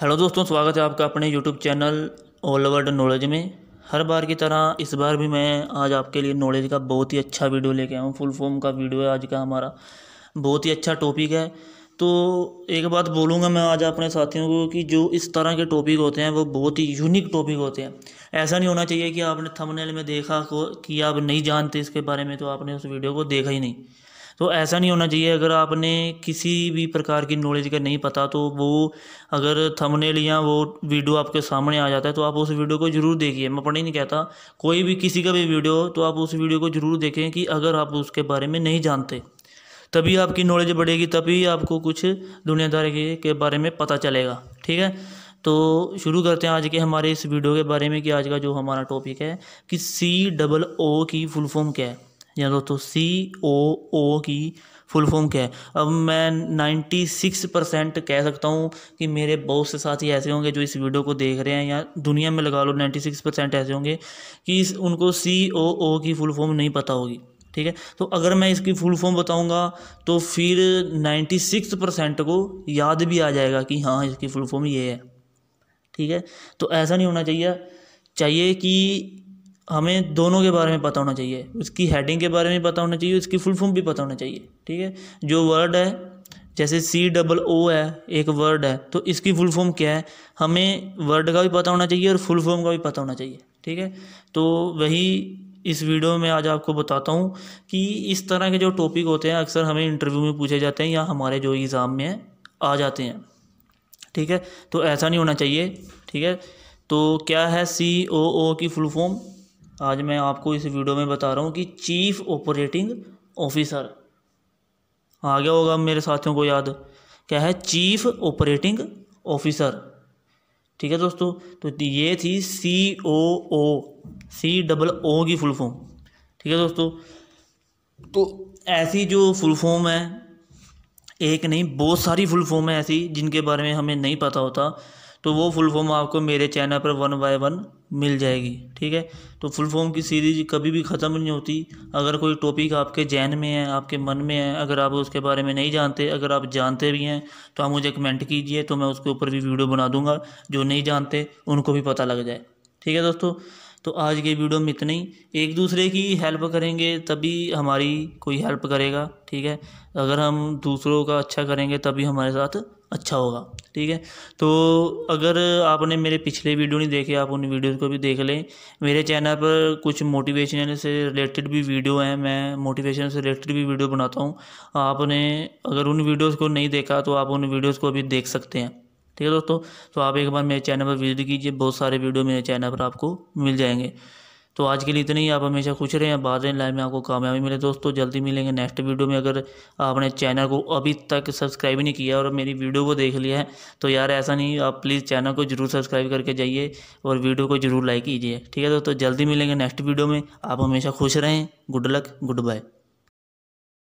hello दोस्तों स्वागत है आपका अपने YouTube channel All World Knowledge में हर बार की तरह इस बार भी मैं आज आपके लिए नॉलेज का बहुत ही अच्छा वीडियो लेके आया हूँ फुल फॉर्म का वीडियो है आज का हमारा बहुत ही अच्छा टॉपिक है तो एक बात बोलूँगा मैं आज अपने साथियों को कि जो इस तरह के टॉपिक होते हैं वो बहुत ही यूनिक टॉपिक होते हैं ऐसा नहीं होना चाहिए कि आपने थंबनेल में देखा कि आप नहीं जानते इसके बारे में तो आपने उस वीडियो को देखा ही नहीं तो ऐसा नहीं होना चाहिए अगर आपने किसी भी प्रकार की नॉलेज का नहीं पता तो वो अगर थंबनेल या वो वीडियो आपके सामने आ जाता है तो आप उस वीडियो को ज़रूर देखिए मैं ही नहीं कहता कोई भी किसी का भी वीडियो तो आप उस वीडियो को ज़रूर देखें कि अगर आप उसके बारे में नहीं जानते तभी आपकी नॉलेज बढ़ेगी तभी आपको कुछ दुनियादारी के बारे में पता चलेगा ठीक है तो शुरू करते हैं आज के हमारे इस वीडियो के बारे में कि आज का जो हमारा टॉपिक है कि सी डबल ओ की फुल फॉर्म क्या है या दोस्तों सी ओ ओ की फुल फॉर्म क्या है अब मैं 96 परसेंट कह सकता हूँ कि मेरे बहुत से साथी ऐसे होंगे जो इस वीडियो को देख रहे हैं या दुनिया में लगा लो 96 परसेंट ऐसे होंगे कि इस उनको सी ओ ओ की फुल फॉर्म नहीं पता होगी ठीक है तो अगर मैं इसकी फुल फॉर्म बताऊंगा तो फिर 96 परसेंट को याद भी आ जाएगा कि हाँ इसकी फुल फॉर्म ये है ठीक है तो ऐसा नहीं होना चाहिए चाहिए कि हमें दोनों के बारे में पता होना चाहिए उसकी हेडिंग के बारे में पता होना चाहिए उसकी फुल फॉर्म भी पता होना चाहिए ठीक है जो वर्ड है जैसे सी डबल ओ है एक वर्ड है तो इसकी फुल फॉर्म क्या है हमें वर्ड का भी पता होना चाहिए और फुल फॉर्म का भी पता होना चाहिए ठीक है तो वही इस वीडियो में आज आपको बताता हूँ कि इस तरह के जो टॉपिक होते हैं अक्सर हमें इंटरव्यू में पूछे जाते हैं या हमारे जो एग्ज़ाम में आ जाते हैं ठीक है तो ऐसा नहीं होना चाहिए ठीक है तो क्या है सी ओ ओ की फुल फॉर्म आज मैं आपको इस वीडियो में बता रहा हूँ कि चीफ ऑपरेटिंग ऑफिसर आ गया होगा मेरे साथियों को याद क्या है चीफ ऑपरेटिंग ऑफिसर ठीक है दोस्तों तो ये थी सी ओ ओ सी डबल ओ की फुल फॉर्म ठीक है दोस्तों तो ऐसी जो फुल फॉर्म है एक नहीं बहुत सारी फुल फॉर्म है ऐसी जिनके बारे में हमें नहीं पता होता तो वो फुल फॉर्म आपको मेरे चैनल पर वन बाय वन मिल जाएगी ठीक है तो फुल फॉर्म की सीरीज कभी भी ख़त्म नहीं होती अगर कोई टॉपिक आपके जहन में है आपके मन में है अगर आप उसके बारे में नहीं जानते अगर आप जानते भी हैं तो आप मुझे कमेंट कीजिए तो मैं उसके ऊपर भी वीडियो बना दूंगा जो नहीं जानते उनको भी पता लग जाए ठीक है दोस्तों तो आज के वीडियो में इतना ही एक दूसरे की हेल्प करेंगे तभी हमारी कोई हेल्प करेगा ठीक है अगर हम दूसरों का अच्छा करेंगे तभी हमारे साथ अच्छा होगा ठीक है तो अगर आपने मेरे पिछले वीडियो नहीं देखे आप उन वीडियोस को भी देख लें मेरे चैनल पर कुछ मोटिवेशनल से रिलेटेड भी वीडियो हैं मैं मोटिवेशन से रिलेटेड भी वीडियो बनाता हूँ आपने अगर उन वीडियोस को नहीं देखा तो आप उन वीडियोस को भी देख सकते हैं ठीक है दोस्तों तो आप एक बार मेरे चैनल पर विजिट कीजिए बहुत सारे वीडियो मेरे चैनल पर आपको मिल जाएंगे तो आज के लिए इतने ही आप हमेशा खुश रहें बाद रहें लाइफ में आपको कामयाबी मिले दोस्तों जल्दी मिलेंगे नेक्स्ट वीडियो में अगर आपने चैनल को अभी तक सब्सक्राइब नहीं किया और मेरी वीडियो को देख लिया है तो यार ऐसा नहीं आप प्लीज़ चैनल को जरूर सब्सक्राइब करके जाइए और वीडियो को जरूर लाइक कीजिए ठीक है दोस्तों जल्दी मिलेंगे नेक्स्ट वीडियो में आप हमेशा खुश रहें गुड लक गुड बाय